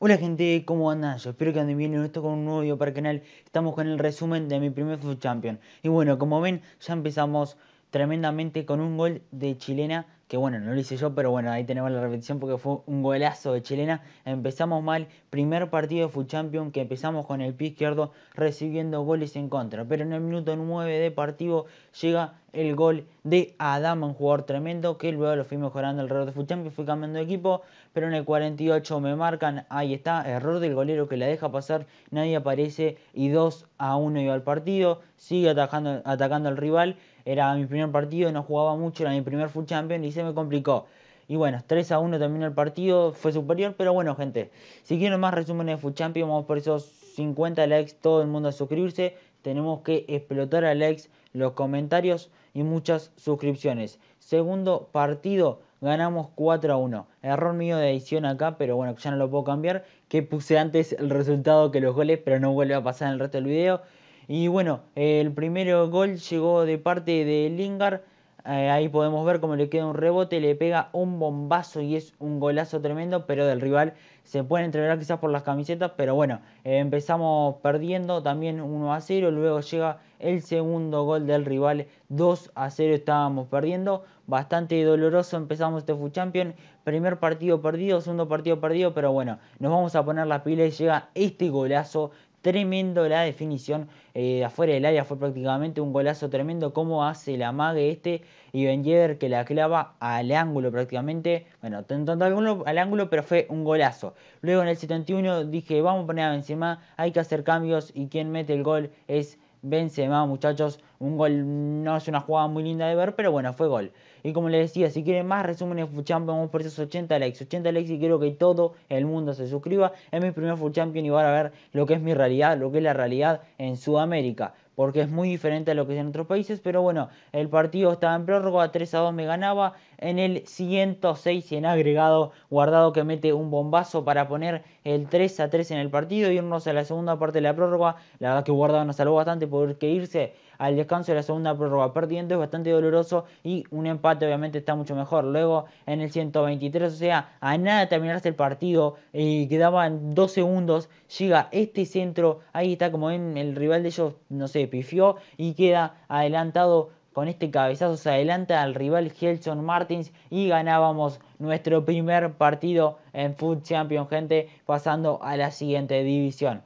Hola gente, ¿cómo andan? Yo espero que anden bien en esto con un nuevo video para el canal. Estamos con el resumen de mi primer Food Champion. Y bueno, como ven, ya empezamos tremendamente con un gol de chilena, que bueno, no lo hice yo, pero bueno, ahí tenemos la repetición porque fue un golazo de chilena. Empezamos mal, primer partido de Full Champion que empezamos con el pie izquierdo recibiendo goles en contra, pero en el minuto 9 de partido llega el gol de Adam, un jugador tremendo que luego lo fui mejorando alrededor de Full Champion, fui cambiando de equipo, pero en el 48 me marcan, ahí está, error del golero que la deja pasar, nadie aparece y 2 a 1 iba al partido, sigue atacando, atacando al rival era mi primer partido, no jugaba mucho, era mi primer Full Champion y se me complicó. Y bueno, 3 a 1 también el partido, fue superior, pero bueno, gente, si quieren más resúmenes de Full Champion, vamos por esos 50 likes, todo el mundo a suscribirse. Tenemos que explotar a likes, los comentarios y muchas suscripciones. Segundo partido, ganamos 4 a 1. Error mío de edición acá, pero bueno, ya no lo puedo cambiar. Que puse antes el resultado que los goles, pero no vuelve a pasar en el resto del video. Y bueno, el primer gol llegó de parte de Lingard. Eh, ahí podemos ver cómo le queda un rebote, le pega un bombazo y es un golazo tremendo, pero del rival se puede entregar quizás por las camisetas, pero bueno, empezamos perdiendo también 1 a 0, luego llega el segundo gol del rival, 2 a 0 estábamos perdiendo, bastante doloroso empezamos este FU Champion, primer partido perdido, segundo partido perdido, pero bueno, nos vamos a poner las pila y llega este golazo Tremendo la definición eh, afuera del área, fue prácticamente un golazo tremendo. Cómo hace la mague este y Ben que la clava al ángulo prácticamente. Bueno, tanto al ángulo, pero fue un golazo. Luego en el 71 dije, vamos a poner a Benzema, hay que hacer cambios y quien mete el gol es Benzema, muchachos. Un gol no es una jugada muy linda de ver, pero bueno, fue gol. Y como les decía, si quieren más resúmenes Full Champion, vamos por esos 80 likes. 80 likes y quiero que todo el mundo se suscriba. Es mi primer Full Champion y van a ver lo que es mi realidad, lo que es la realidad en Sudamérica. Porque es muy diferente a lo que es en otros países. Pero bueno, el partido estaba en prórroga, 3 a 2 me ganaba. En el 106 en agregado, guardado que mete un bombazo para poner el 3 a 3 en el partido. Y Irnos a la segunda parte de la prórroga. La verdad que guardado nos salvó bastante que irse al descanso de la segunda prórroga. Perdiendo es bastante doloroso y un empate obviamente está mucho mejor. Luego en el 123, o sea, a nada de terminarse el partido y eh, quedaban dos segundos, llega este centro, ahí está como en el rival de ellos, no se pifió y queda adelantado con este cabezazo se adelanta al rival Gelson Martins y ganábamos nuestro primer partido en Food Champions, gente, pasando a la siguiente división.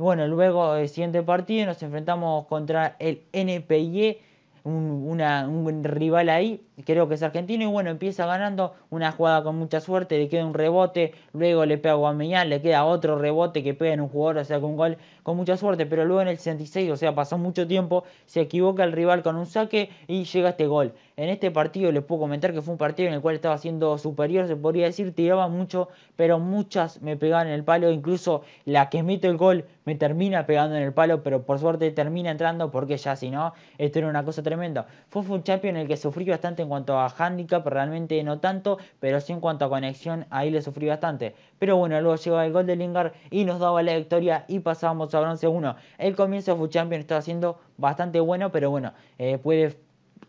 Bueno, luego el siguiente partido nos enfrentamos contra el NPI, un, rival ahí, creo que es argentino, y bueno, empieza ganando una jugada con mucha suerte, le queda un rebote, luego le pega a le queda otro rebote que pega en un jugador, o sea, con un gol con mucha suerte, pero luego en el 66, o sea, pasó mucho tiempo, se equivoca el rival con un saque y llega este gol. En este partido les puedo comentar que fue un partido en el cual estaba siendo superior, se podría decir, tiraba mucho, pero muchas me pegaban en el palo, incluso la que mete el gol me termina pegando en el palo, pero por suerte termina entrando porque ya si no, esto era una cosa tremenda. Fue un champion en el que sufrí bastante en cuanto a handicap, realmente no tanto, pero sí en cuanto a conexión, ahí le sufrí bastante. Pero bueno, luego llegó el gol de Lingard y nos daba la victoria y pasábamos a bronce 1. El comienzo de Fuchampion estaba siendo bastante bueno, pero bueno, eh, puede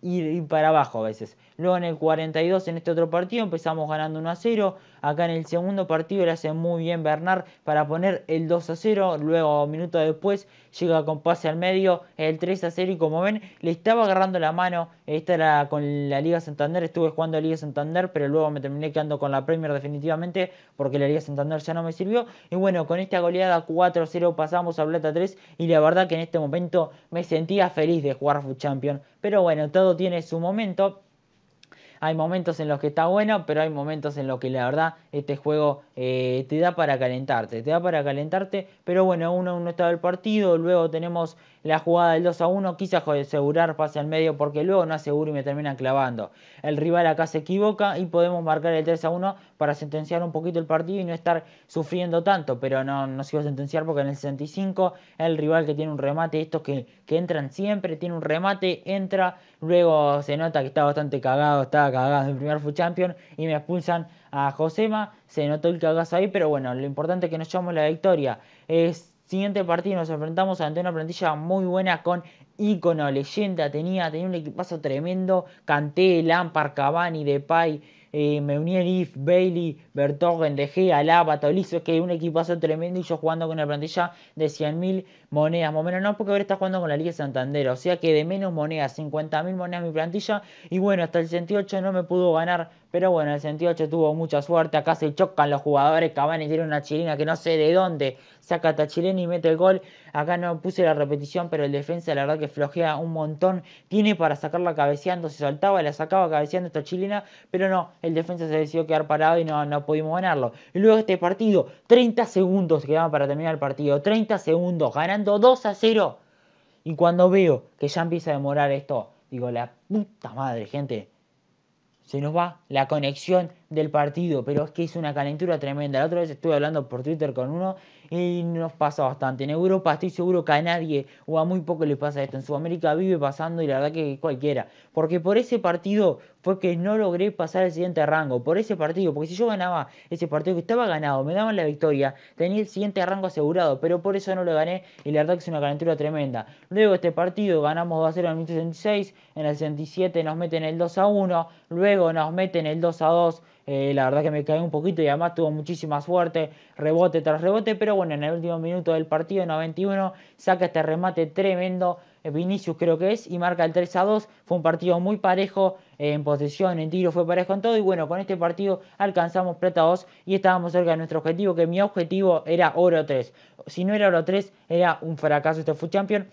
ir para abajo a veces. Luego en el 42, en este otro partido, empezamos ganando 1 a 0. Acá en el segundo partido le hace muy bien Bernard para poner el 2 a 0. Luego, minuto después, llega con pase al medio el 3 a 0. Y como ven, le estaba agarrando la mano. Esta era con la Liga Santander. Estuve jugando a Liga Santander, pero luego me terminé quedando con la Premier definitivamente porque la Liga Santander ya no me sirvió. Y bueno, con esta goleada 4 a 0 pasamos a Plata 3. Y la verdad que en este momento me sentía feliz de jugar Foot Champion. Pero bueno, todo tiene su momento hay momentos en los que está bueno, pero hay momentos en los que la verdad este juego eh, te da para calentarte, te da para calentarte, pero bueno, uno uno está el partido, luego tenemos la jugada del 2 a 1, quizás asegurar pase al medio porque luego no aseguro y me termina clavando. El rival acá se equivoca y podemos marcar el 3 a 1 para sentenciar un poquito el partido y no estar sufriendo tanto, pero no, no se iba a sentenciar porque en el 65 el rival que tiene un remate, estos que, que entran siempre, tiene un remate, entra, luego se nota que está bastante cagado, está cagadas en primer FUT Champion y me expulsan a Josema. Se notó el cagazo ahí, pero bueno, lo importante es que nos llevamos la victoria. Es siguiente partido nos enfrentamos ante una plantilla muy buena con icono leyenda, tenía, tenía un equipazo tremendo, Canté, Lampard, Cavani, Depay eh, me uní a If, Bailey, Bertogen, De Lava, Tolizo, que es un equipazo tremendo y yo jugando con una plantilla de 100.000 monedas, más o menos no, porque ahora está jugando con la Liga Santander, o sea que de menos monedas, 50.000 monedas mi plantilla, y bueno, hasta el 68 no me pudo ganar, pero bueno, el 68 tuvo mucha suerte, acá se chocan los jugadores, Cavani tiene una chilena que no sé de dónde, saca a chilena y mete el gol, Acá no puse la repetición, pero el defensa la verdad que flojea un montón. Tiene para sacarla cabeceando, se soltaba, la sacaba cabeceando esta chilena, pero no, el defensa se decidió quedar parado y no, no pudimos ganarlo. Y luego este partido, 30 segundos quedaban para terminar el partido, 30 segundos, ganando 2 a 0. Y cuando veo que ya empieza a demorar esto, digo, la puta madre, gente. Se nos va la conexión del partido, pero es que es una calentura tremenda. La otra vez estuve hablando por Twitter con uno y nos pasa bastante. En Europa estoy seguro que a nadie o a muy poco le pasa esto. En Sudamérica vive pasando y la verdad que cualquiera. Porque por ese partido fue que no logré pasar el siguiente rango. Por ese partido, porque si yo ganaba ese partido que estaba ganado, me daban la victoria, tenía el siguiente rango asegurado, pero por eso no lo gané y la verdad que es una calentura tremenda. Luego este partido ganamos 2 a 0 en el 66, en el 67 nos meten el 2 a 1, luego nos meten el 2 a 2 eh, la verdad que me caí un poquito y además tuvo muchísima suerte, rebote tras rebote, pero bueno, en el último minuto del partido, en 91, saca este remate tremendo. Eh, Vinicius creo que es, y marca el 3 a 2. Fue un partido muy parejo eh, en posesión, en tiro, fue parejo en todo. Y bueno, con este partido alcanzamos plata 2 y estábamos cerca de nuestro objetivo, que mi objetivo era oro 3. Si no era oro 3, era un fracaso este Food Champion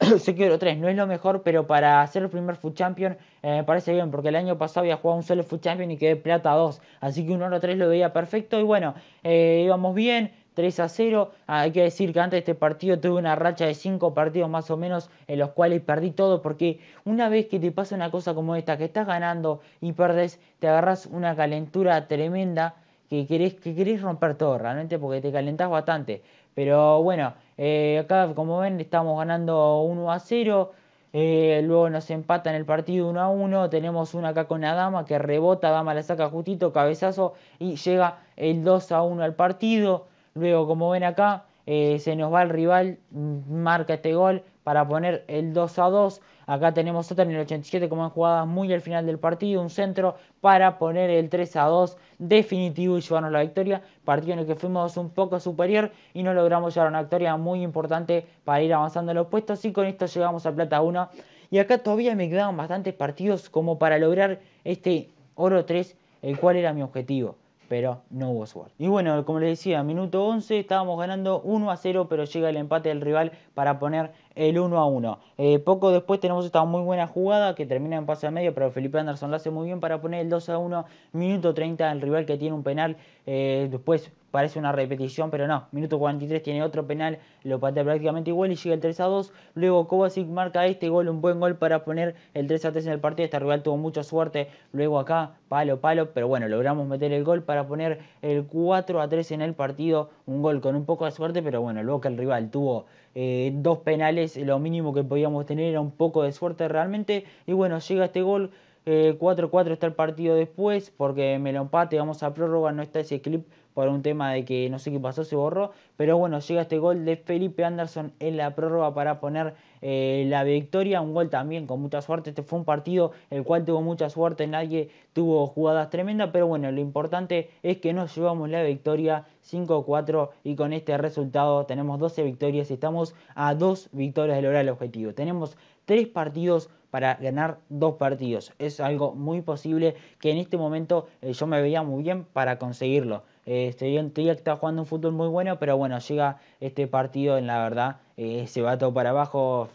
oro 3 no es lo mejor, pero para hacer el primer Food Champion eh, me parece bien, porque el año pasado había jugado un solo Food Champion y quedé plata 2, así que un oro 3 lo veía perfecto y bueno, eh, íbamos bien. 3 a 0, ah, hay que decir que antes de este partido tuve una racha de 5 partidos más o menos en los cuales perdí todo porque una vez que te pasa una cosa como esta, que estás ganando y perdes, te agarras una calentura tremenda que querés, que querés romper todo realmente porque te calentás bastante. Pero bueno, eh, acá como ven estamos ganando 1 a 0. Eh, luego nos empatan el partido 1 a 1. Tenemos una acá con Adama que rebota, Adama la saca justito, cabezazo y llega el 2 a 1 al partido. Luego como ven acá, eh, se nos va el rival, mm, marca este gol, para poner el 2 a 2. Acá tenemos otra en el 87 como en jugadas muy al final del partido, un centro para poner el 3 a 2 definitivo y llevarnos la victoria. Partido en el que fuimos un poco superior y no logramos llevar una victoria muy importante para ir avanzando en los puestos y con esto llegamos a Plata 1. Y acá todavía me quedaban bastantes partidos como para lograr este Oro 3, el cual era mi objetivo pero no hubo suerte. Y bueno, como les decía, minuto 11 estábamos ganando 1 a 0, pero llega el empate del rival para poner el 1 a 1. Eh, poco después tenemos esta muy buena jugada que termina en pase a medio, pero Felipe Anderson la hace muy bien para poner el 2 a 1, minuto 30 el rival que tiene un penal. Eh, después parece una repetición, pero no. Minuto 43 tiene otro penal, lo patea prácticamente igual y llega el 3 a 2. Luego Kovacic marca este gol, un buen gol para poner el 3 a 3 en el partido. Este rival tuvo mucha suerte. Luego acá, palo, palo, pero bueno, logramos meter el gol para poner el 4 a 3 en el partido. Un gol con un poco de suerte, pero bueno, luego que el rival tuvo eh, dos penales, lo mínimo que podíamos tener era un poco de suerte realmente. Y bueno, llega este gol. 4-4 eh, está el partido después, porque me lo empate, vamos a prórroga, no está ese clip por un tema de que no sé qué pasó, se borró. Pero bueno, llega este gol de Felipe Anderson en la prórroga para poner eh, la victoria. Un gol también con mucha suerte. Este fue un partido el cual tuvo mucha suerte, nadie tuvo jugadas tremendas. Pero bueno, lo importante es que nos llevamos la victoria 5-4 y con este resultado tenemos 12 victorias y estamos a 2 victorias del lograr el objetivo. Tenemos 3 partidos para ganar dos partidos. Es algo muy posible que en este momento eh, yo me veía muy bien para conseguirlo. Este, que está jugando un fútbol muy bueno, pero bueno, llega este partido en la verdad, eh, se va todo para abajo.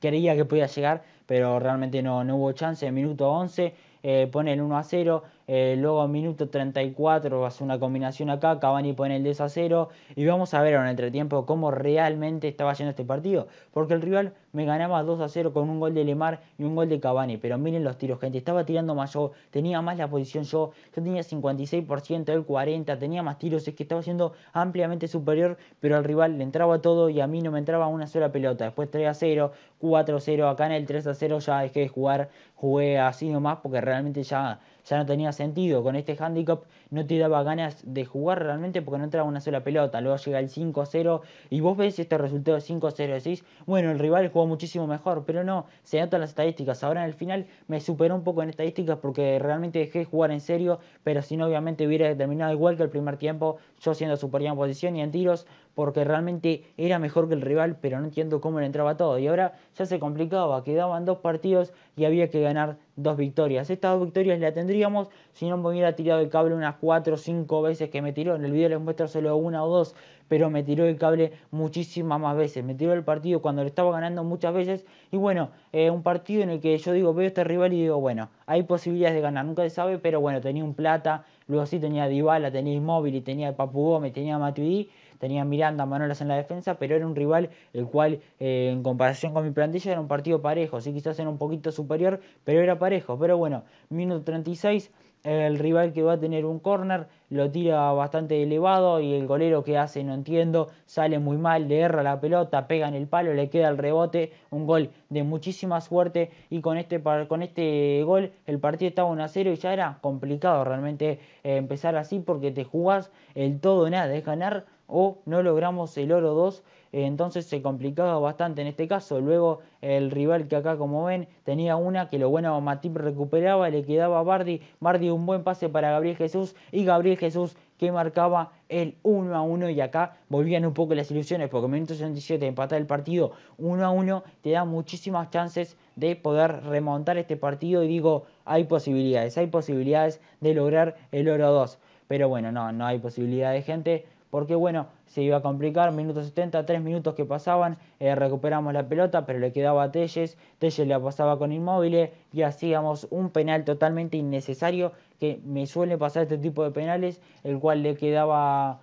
Quería que podía llegar, pero realmente no, no hubo chance. Minuto 11, eh, pone el 1 a 0. Eh, luego minuto 34 hace una combinación acá, Cavani pone el 2 a 0 y vamos a ver ahora en entretiempo cómo realmente estaba yendo este partido, porque el rival me ganaba 2 a 0 con un gol de Lemar y un gol de Cavani, pero miren los tiros, gente, estaba tirando más yo, tenía más la posición yo, yo tenía 56%, él 40, tenía más tiros, es que estaba siendo ampliamente superior, pero al rival le entraba todo y a mí no me entraba una sola pelota, después 3 a 0, 4 a 0, acá en el 3 a 0 ya dejé de jugar, jugué así nomás porque realmente ya ya no tenía sentido. Con este handicap no te daba ganas de jugar realmente porque no entraba una sola pelota. Luego llega el 5-0 y vos ves este resultado 5-0. Decís, bueno, el rival jugó muchísimo mejor, pero no, se notan las estadísticas. Ahora en el final me superó un poco en estadísticas porque realmente dejé jugar en serio, pero si no, obviamente hubiera terminado igual que el primer tiempo, yo siendo superior en posición y en tiros, porque realmente era mejor que el rival, pero no entiendo cómo le entraba todo. Y ahora ya se complicaba, quedaban dos partidos y había que ganar dos victorias. Estas dos victorias las tendríamos si no me hubiera tirado el cable unas cuatro o cinco veces que me tiró. En el video les muestro solo una o dos, pero me tiró el cable muchísimas más veces. Me tiró el partido cuando lo estaba ganando muchas veces. Y bueno, eh, un partido en el que yo digo, veo este rival y digo, bueno, hay posibilidades de ganar. Nunca se sabe, pero bueno, tenía un plata, luego sí tenía Dybala, tenía y tenía Papu Gómez, tenía Matuidi tenía Miranda, Manolas en la defensa, pero era un rival el cual eh, en comparación con mi plantilla era un partido parejo, sí quizás era un poquito superior, pero era parejo. Pero bueno, minuto 36, el rival que va a tener un corner lo tira bastante elevado y el golero que hace, no entiendo, sale muy mal, le erra la pelota, pega en el palo, le queda el rebote, un gol de muchísima suerte y con este, con este gol el partido estaba 1 0 y ya era complicado realmente eh, empezar así porque te jugás el todo nada, es ganar o no logramos el oro 2, eh, entonces se complicaba bastante en este caso. Luego el rival que acá como ven tenía una que lo bueno Matip recuperaba, le quedaba a Bardi, Bardi un buen pase para Gabriel Jesús y Gabriel Jesús que marcaba el 1 a 1 y acá volvían un poco las ilusiones porque en minuto 67 empatar el partido 1 a 1 te da muchísimas chances de poder remontar este partido y digo hay posibilidades, hay posibilidades de lograr el oro 2 pero bueno no, no hay posibilidad de gente porque bueno, se iba a complicar, minuto 70, 3 minutos que pasaban, eh, recuperamos la pelota, pero le quedaba a Telles, Telles la pasaba con inmóvil y hacíamos un penal totalmente innecesario, que me suele pasar este tipo de penales, el cual le quedaba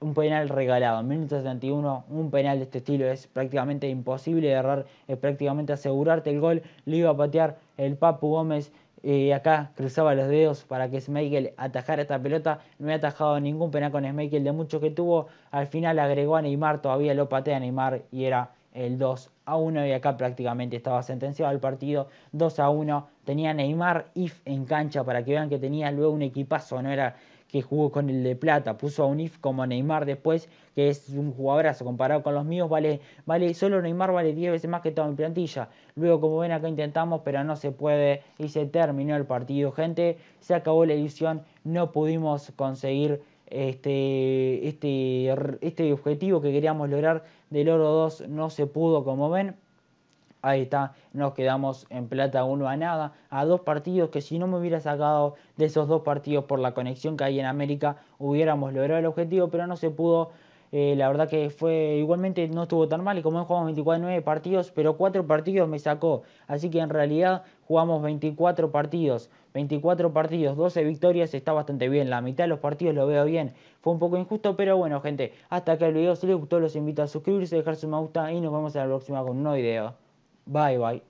un penal regalado. minuto 71, un penal de este estilo es prácticamente imposible de errar, es prácticamente asegurarte el gol. le iba a patear el Papu Gómez y eh, acá cruzaba los dedos para que Schmeichel atajara esta pelota. No había atajado ningún penal con Schmeichel de mucho que tuvo. Al final agregó a Neymar, todavía lo patea Neymar y era el 2 a 1 y acá prácticamente estaba sentenciado el partido 2 a 1. Tenía Neymar if en cancha para que vean que tenía luego un equipazo, no era que jugó con el de plata, puso a un if como Neymar después, que es un jugadorazo comparado con los míos, vale, vale, solo Neymar vale 10 veces más que toda mi plantilla. Luego, como ven acá intentamos, pero no se puede y se terminó el partido, gente, se acabó la ilusión, no pudimos conseguir este, este, este objetivo que queríamos lograr del oro 2, no se pudo, como ven. Ahí está, nos quedamos en plata uno a nada, a dos partidos que si no me hubiera sacado de esos dos partidos por la conexión que hay en América, hubiéramos logrado el objetivo, pero no se pudo. Eh, la verdad que fue igualmente no estuvo tan mal y como jugamos 24 9 partidos, pero 4 partidos me sacó. Así que en realidad jugamos 24 partidos, 24 partidos, 12 victorias, está bastante bien. La mitad de los partidos lo veo bien. Fue un poco injusto, pero bueno, gente, hasta acá el video. Si les gustó, los invito a suscribirse, dejar su me gusta y nos vemos en la próxima con un nuevo video. Bye bye.